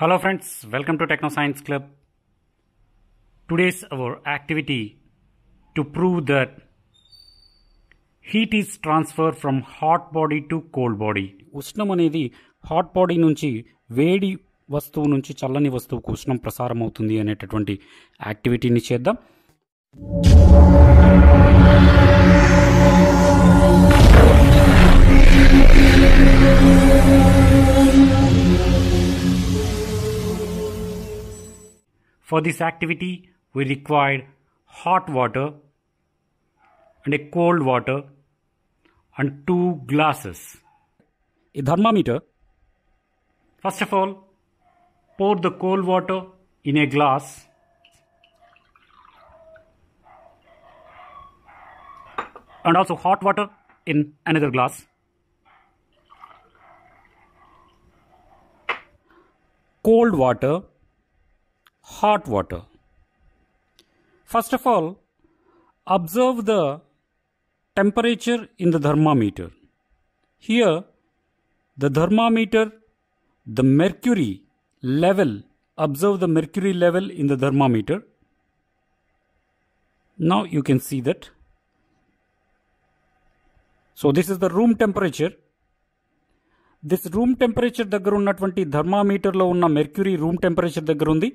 Hello friends welcome to techno science club today's our activity to prove that heat is transfer from hot body to cold body ఉష్ణం అనేది hot body నుంచి వేడి వస్తువు నుంచి చల్లని వస్తువుకు ఉష్ణం ప్రసారం అవుతుంది అనేటటువంటి యాక్టివిటీని చేద్దాం For this activity, we required hot water and a cold water and two glasses. A thermometer. First of all, pour the cold water in a glass. And also hot water in another glass. Cold water hot water. First of all, observe the temperature in the thermometer. Here, the thermometer, the mercury level, observe the mercury level in the thermometer. Now you can see that. So this is the room temperature. room temperature, the దగ్గర thermometer థర్మామీటర్లో ఉన్న mercury room temperature the ఉంది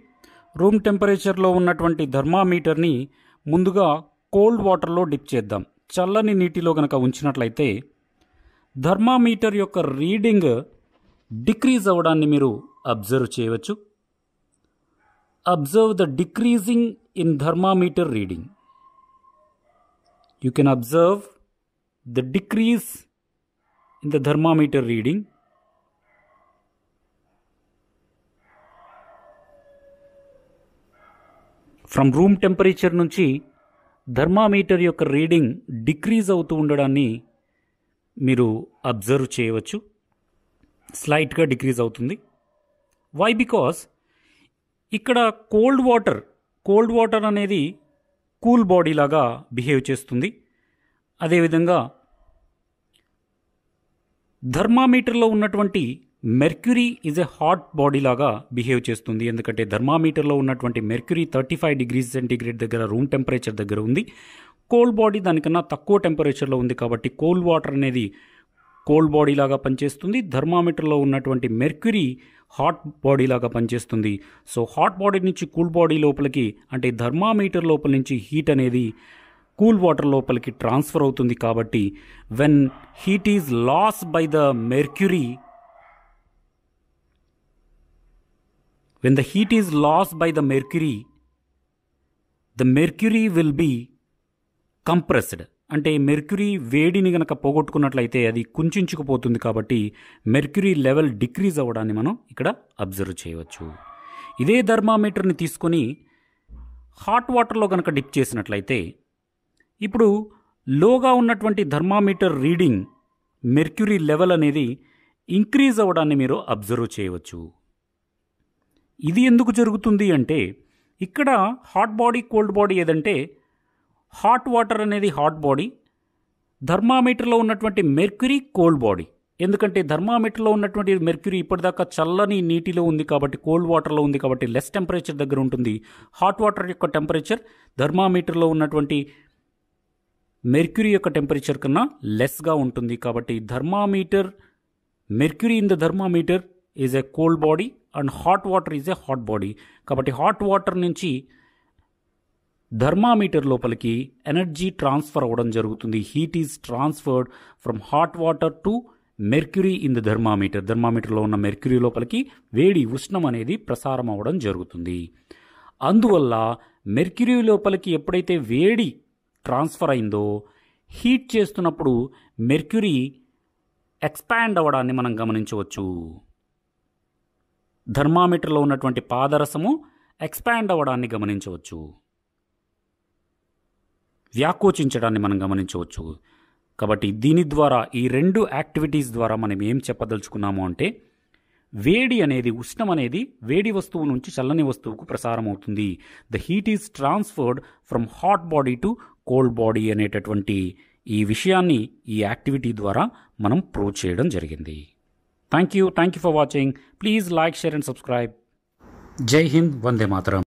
room టెంపరేచర్లో ఉన్నటువంటి థర్మామీటర్ని ముందుగా cold వాటర్లో dip చేద్దాం చల్లని నీటిలో కనుక ఉంచినట్లయితే థర్మామీటర్ యొక్క రీడింగ్ డిక్రీజ్ అవ్వడాన్ని మీరు అబ్జర్వ్ చేయవచ్చు observe the decreasing in thermometer reading you can observe the decrease in the thermometer reading from room temperature నుంచి థర్మామీటర్ యొక్క రీడింగ్ డిక్రీజ్ అవుతూ ఉండడాన్ని మీరు అబ్జర్వ్ చేయవచ్చు స్లైట్గా డిక్రీజ్ అవుతుంది వై బికాస్ ఇక్కడ కోల్డ్ వాటర్ కోల్డ్ వాటర్ అనేది కూల్ బాడీ లాగా బిహేవ్ చేస్తుంది అదేవిధంగా థర్మామీటర్లో ఉన్నటువంటి mercury is a hot body లాగా బిహేవ్ చేస్తుంది ఎందుకంటే థర్మామీటర్లో ఉన్నటువంటి mercury thirty five degrees centigrade దగ్గర రూమ్ టెంపరేచర్ దగ్గర ఉంది కోల్డ్ బాడీ దానికన్నా తక్కువ టెంపరేచర్లో ఉంది కాబట్టి కోల్డ్ వాటర్ అనేది కోల్డ్ బాడీ లాగా పనిచేస్తుంది థర్మామీటర్లో ఉన్నటువంటి మెర్క్యూరీ హాట్ బాడీ లాగా పనిచేస్తుంది సో హాట్ బాడీ నుంచి కూల్ బాడీ లోపలికి అంటే థర్మామీటర్ లోపల నుంచి హీట్ అనేది కూల్ వాటర్ లోపలికి ట్రాన్స్ఫర్ అవుతుంది కాబట్టి when heat is loss by the mercury When the heat is loss by the mercury, the mercury will be compressed అంటే మెర్క్యూరీ వేడిని గనక పోగొట్టుకున్నట్లయితే అది కుంచుకుపోతుంది కాబట్టి మెర్క్యూరీ లెవెల్ డిక్రీజ్ అవ్వడాన్ని మనం ఇక్కడ అబ్జర్వ్ చేయవచ్చు ఇదే థర్మామీటర్ని తీసుకొని హాట్ వాటర్లో కనుక డిప్ చేసినట్లయితే ఇప్పుడు లోగా ఉన్నటువంటి థర్మామీటర్ రీడింగ్ మెర్క్యూరీ లెవెల్ అనేది ఇంక్రీజ్ అవ్వడాన్ని మీరు అబ్జర్వ్ చేయవచ్చు ఇది ఎందుకు జరుగుతుంది అంటే ఇక్కడ హాట్ బాడీ కోల్డ్ బాడీ ఏదంటే హాట్ వాటర్ అనేది హాట్ బాడీ థర్మామీటర్లో ఉన్నటువంటి మెర్క్యూరీ కోల్డ్ బాడీ ఎందుకంటే థర్మామీటర్లో ఉన్నటువంటి మెర్క్యూరీ ఇప్పటిదాకా చల్లని నీటిలో ఉంది కాబట్టి కోల్డ్ వాటర్లో ఉంది కాబట్టి లెస్ టెంపరేచర్ దగ్గర ఉంటుంది హాట్ వాటర్ యొక్క టెంపరేచర్ థర్మామీటర్లో ఉన్నటువంటి మెర్క్యూరీ యొక్క టెంపరేచర్ కన్నా లెస్గా ఉంటుంది కాబట్టి thermometer mercury in the thermometer is a cold body and hot water is a hot body కాబట్టి హాట్ వాటర్ నుంచి థర్మామీటర్ లోపలికి ఎనర్జీ ట్రాన్స్ఫర్ అవ్వడం జరుగుతుంది heat is transferred from hot water to mercury in the thermometer థర్మామీటర్లో ఉన్న mercury లోపలికి వేడి ఉష్ణం అనేది ప్రసారం అవ్వడం జరుగుతుంది అందువల్ల మెర్క్యూరీ లోపలికి ఎప్పుడైతే వేడి ట్రాన్స్ఫర్ అయిందో హీట్ చేస్తున్నప్పుడు మెర్క్యూరీ ఎక్స్పాండ్ అవ్వడాన్ని మనం గమనించవచ్చు థర్మామీటర్లో ఉన్నటువంటి పాదరసము ఎక్స్పాండ్ అవ్వడాన్ని గమనించవచ్చు వ్యాకోచించడాన్ని మనం గమనించవచ్చు కాబట్టి దీని ద్వారా ఈ రెండు యాక్టివిటీస్ ద్వారా మనం ఏం చెప్పదలుచుకున్నాము అంటే వేడి అనేది ఉష్ణం అనేది వేడి వస్తువు నుంచి చల్లని వస్తువుకు ప్రసారం అవుతుంది the heat is transferred from hot body to cold body అనేటటువంటి ఈ విషయాన్ని ఈ యాక్టివిటీ ద్వారా మనం ప్రూవ్ చేయడం జరిగింది Thank you. Thank you for watching. Please like, share, and subscribe. Jai Hind, Vande Mataram.